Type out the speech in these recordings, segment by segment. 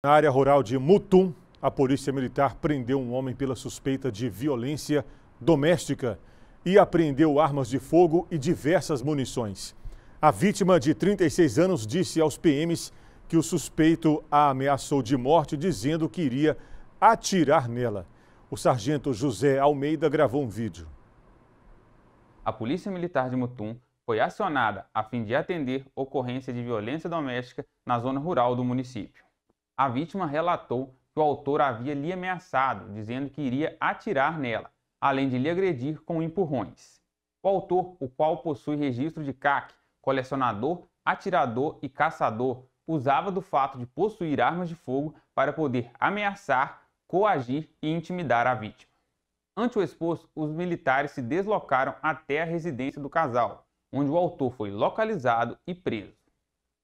Na área rural de Mutum, a polícia militar prendeu um homem pela suspeita de violência doméstica e apreendeu armas de fogo e diversas munições. A vítima, de 36 anos, disse aos PMs que o suspeito a ameaçou de morte, dizendo que iria atirar nela. O sargento José Almeida gravou um vídeo. A Polícia Militar de Mutum foi acionada a fim de atender ocorrência de violência doméstica na zona rural do município a vítima relatou que o autor havia lhe ameaçado, dizendo que iria atirar nela, além de lhe agredir com empurrões. O autor, o qual possui registro de CAC, colecionador, atirador e caçador, usava do fato de possuir armas de fogo para poder ameaçar, coagir e intimidar a vítima. Ante o exposto, os militares se deslocaram até a residência do casal, onde o autor foi localizado e preso.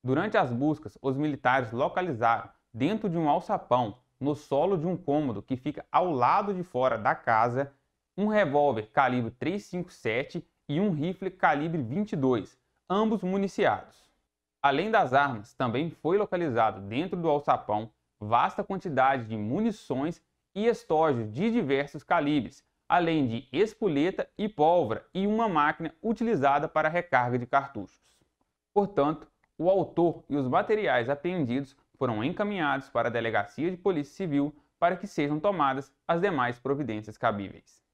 Durante as buscas, os militares localizaram dentro de um alçapão, no solo de um cômodo que fica ao lado de fora da casa, um revólver calibre 357 e um rifle calibre 22, ambos municiados. Além das armas, também foi localizado dentro do alçapão vasta quantidade de munições e estojos de diversos calibres, além de espoleta e pólvora e uma máquina utilizada para recarga de cartuchos. Portanto, o autor e os materiais apreendidos foram encaminhados para a Delegacia de Polícia Civil para que sejam tomadas as demais providências cabíveis.